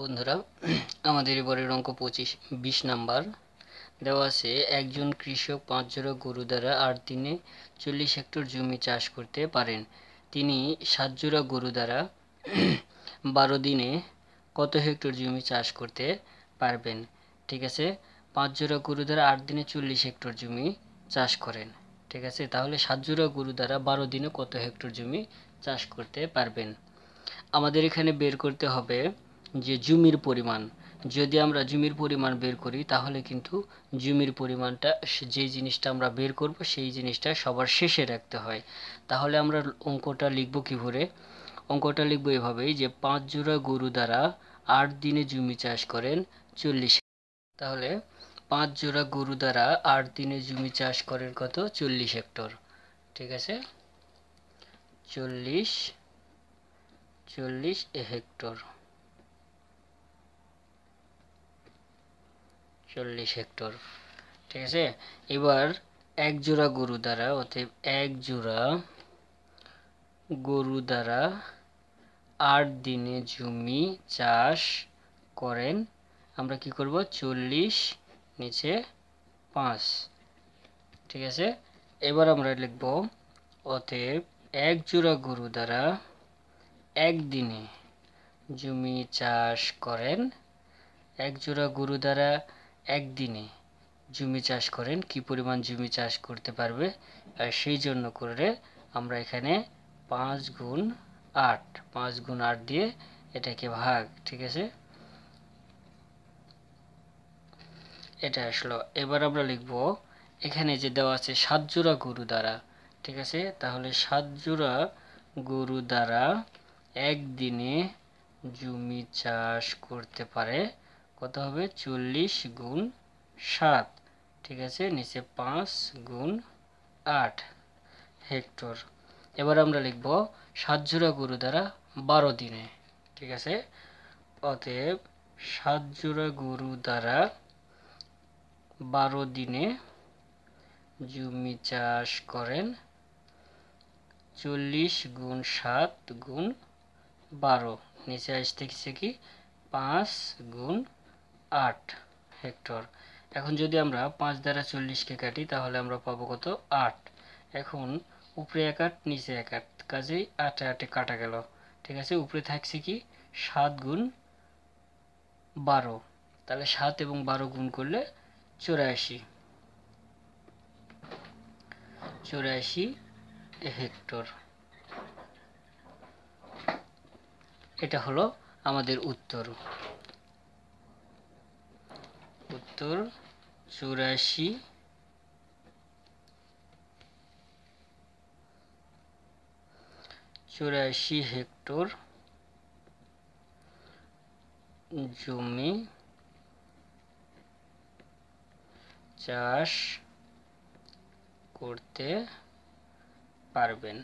বন্ধুরা আমাদের এবারের অঙ্ক পঁচিশ বিশ নাম্বার দেওয়া আছে একজন কৃষক পাঁচ জোড়া গরু দ্বারা আট দিনে চল্লিশ হেক্টর জমি চাষ করতে পারেন তিনি সাত জোড়া গরু দ্বারা বারো দিনে কত হেক্টর জমি চাষ করতে পারবেন ঠিক আছে পাঁচ জোড়া গরু দ্বারা আট দিনে চল্লিশ হেক্টর জমি চাষ করেন ঠিক আছে তাহলে সাতজোড়া গরু দ্বারা বারো দিনে কত হেক্টর জমি চাষ করতে পারবেন আমাদের এখানে বের করতে হবে যে জমির পরিমাণ যদি আমরা জমির পরিমাণ বের করি তাহলে কিন্তু জমির পরিমাণটা যে জিনিসটা আমরা বের করব সেই জিনিসটা সবার শেষে রাখতে হয় তাহলে আমরা অঙ্কটা লিখব করে অঙ্কটা লিখব এভাবেই যে পাঁচ জোড়া গরু দ্বারা আট দিনে জমি চাষ করেন চল্লিশ তাহলে পাঁচ জোড়া গরু দ্বারা আট দিনে জমি চাষ করেন কত চল্লিশ হেক্টর ঠিক আছে চল্লিশ চল্লিশ হেক্টর চল্লিশ হেক্টর ঠিক আছে এবার এক জোড়া গরু দ্বারা অতএব এক জোড়া গরু দ্বারা আট দিনে জমি চাষ করেন আমরা কি করব চল্লিশ নিচে পাঁচ ঠিক আছে এবার আমরা লিখব অতএব এক জোড়া গরু দ্বারা একদিনে জমি চাষ করেন এক জোড়া গরু দ্বারা একদিনে জমি চাষ করেন কি পরিমাণ জমি চাষ করতে পারবে আর সেই জন্য করে আমরা এখানে পাঁচ গুণ আট পাঁচ গুণ আট দিয়ে এটাকে ভাগ ঠিক আছে এটা আসলো এবার আমরা লিখব এখানে যে দেওয়া আছে সাত জোড়া গরু দ্বারা ঠিক আছে তাহলে সাত জোড়া গরু দ্বারা একদিনে জমি চাষ করতে পারে কত হবে চল্লিশ গুণ সাত ঠিক আছে নিচে পাঁচ গুণ আট হেক্টর এবার আমরা লিখব সাত জোড়া গরু দ্বারা বারো দিনে ঠিক আছে অতএব সাত জোড়া গরু দ্বারা বারো দিনে জমি চাষ করেন চল্লিশ গুণ সাত গুণ বারো নিচে আসতেছে কি পাঁচ গুণ আট হেক্টর এখন যদি আমরা পাঁচ দ্বারা চল্লিশকে কাটি তাহলে আমরা পাবো কত আট এখন উপরে এক আট নিচে এক আট কাজেই আটে আটে কাটা গেল ঠিক আছে উপরে থাকছে কি সাত গুণ বারো তাহলে সাত এবং বারো গুণ করলে চুরাশি চুরাশি হেক্টর এটা হলো আমাদের উত্তর উত্তর চুরাশি চুরাশি হেক্টর জমি চাষ করতে পারবেন